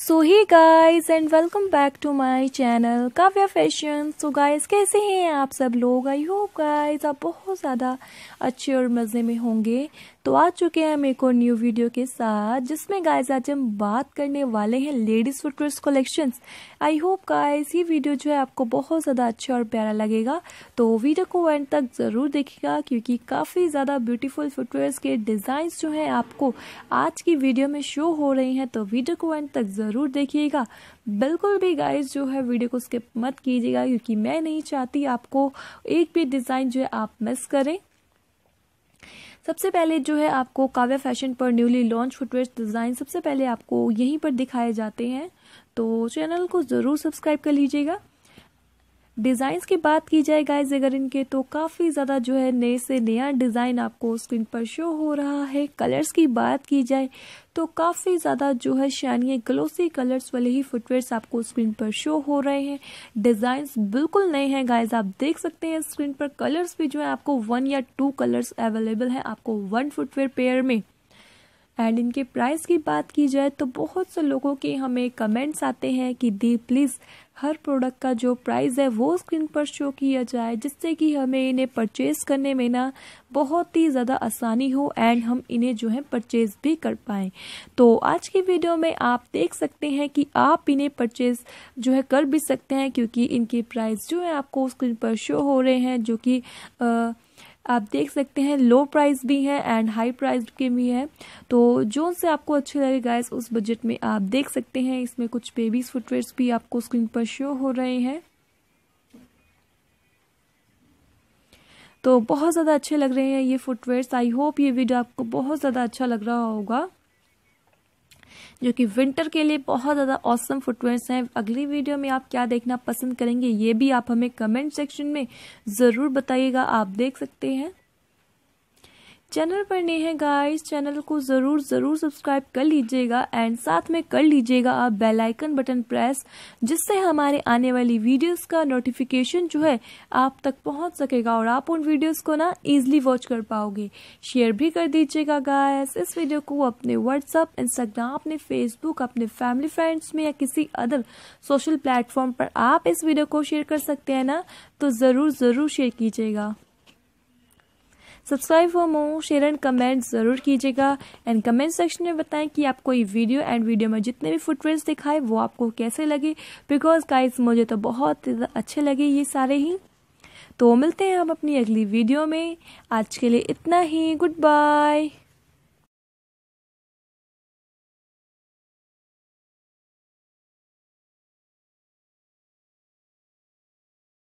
so hi guys and welcome back to my channel Kavya fashion so guys कैसे हैं आप सब लोग आई होप गाइज आप बहुत ज़्यादा अच्छे और मज़े में होंगे तो आ चुके हैं हम एक और न्यू वीडियो के साथ जिसमें गाइज आज हम बात करने वाले हैं ladies footwear collections I hope guys ये वीडियो जो है आपको बहुत ज़्यादा अच्छा और प्यारा लगेगा तो वीडियो को एंड तक ज़रूर देखिएगा क्योंकि काफ़ी ज़्यादा ब्यूटीफुल फुटवेयर के डिज़ाइंस जो हैं आपको आज की वीडियो में शो हो रही हैं तो वीडियो को एंड तक ज़रूर देखिएगा बिल्कुल भी गाइज जो है वीडियो को स्किप मत कीजिएगा क्योंकि मैं नहीं चाहती आपको एक भी डिज़ाइन जो है आप मिस करें सबसे पहले जो है आपको काव्य फैशन पर न्यूली लॉन्च फुटवेयर डिज़ाइन सबसे पहले आपको यहीं पर दिखाए जाते हैं तो चैनल को ज़रूर सब्सक्राइब कर लीजिएगा डिजाइन की बात की जाए गाइज अगर इनके तो काफ़ी ज़्यादा जो है नए से नया डिज़ाइन आपको स्क्रीन पर शो हो रहा है कलर्स की बात की जाए तो काफ़ी ज़्यादा जो है शाइनी ग्लोसी कलर्स वाले ही फुटवेयर्स आपको स्क्रीन पर शो हो रहे हैं डिजाइन बिल्कुल नए हैं गाइज आप देख सकते हैं स्क्रीन पर कलर्स भी जो है आपको वन या टू कलर्स अवेलेबल है आपको वन फुटवेयर पेयर में एंड इनके प्राइस की बात की जाए तो बहुत से लोगों के हमें कमेंट्स आते हैं कि दी प्लीज़ हर प्रोडक्ट का जो प्राइस है वो स्क्रीन पर शो किया जाए जिससे कि हमें इन्हें परचेज़ करने में ना बहुत ही ज़्यादा आसानी हो एंड हम इन्हें जो है परचेज़ भी कर पाएँ तो आज की वीडियो में आप देख सकते हैं कि आप इन्हें परचेज़ जो है कर भी सकते हैं क्योंकि इनके प्राइस जो है आपको स्क्रीन पर शो हो रहे हैं जो कि आ, आप देख सकते हैं लो प्राइस भी है एंड हाई प्राइस के भी है तो जो से आपको अच्छे लगे गाइस उस बजट में आप देख सकते हैं इसमें कुछ बेबीज फुटवेयर्स भी आपको स्क्रीन पर शो हो रहे हैं तो बहुत ज़्यादा अच्छे लग रहे हैं ये फुटवेयर्स आई होप ये वीडियो आपको बहुत ज़्यादा अच्छा लग रहा होगा जो कि विंटर के लिए बहुत ज़्यादा औसम फुटवेयर हैं अगली वीडियो में आप क्या देखना पसंद करेंगे ये भी आप हमें कमेंट सेक्शन में ज़रूर बताइएगा आप देख सकते हैं चैनल पर नए हैं गाइस चैनल को ज़रूर ज़रूर सब्सक्राइब कर लीजिएगा एंड साथ में कर लीजिएगा आप बेल आइकन बटन प्रेस जिससे हमारे आने वाली वीडियोस का नोटिफिकेशन जो है आप तक पहुंच सकेगा और आप उन वीडियोस को ना इजीली वॉच कर पाओगे शेयर भी कर दीजिएगा गाइस इस वीडियो को अपने व्हाट्सअप इंस्टाग्राम अपने फेसबुक अपने फैमिली फ्रेंड्स में या किसी अदर सोशल प्लेटफॉर्म पर आप इस वीडियो को शेयर कर सकते हैं ना तो ज़रूर ज़रूर शेयर कीजिएगा subscribe for more share and comment ज़रूर कीजिएगा एंड कमेंट सेक्शन में बताएं कि आपको ये वीडियो एंड वीडियो में जितने भी फुटवेयर्स दिखाए वो आपको कैसे लगे बिकॉज गाइज मुझे तो बहुत अच्छे लगे ये सारे ही तो मिलते हैं हम अपनी अगली वीडियो में आज के लिए इतना ही गुड बाय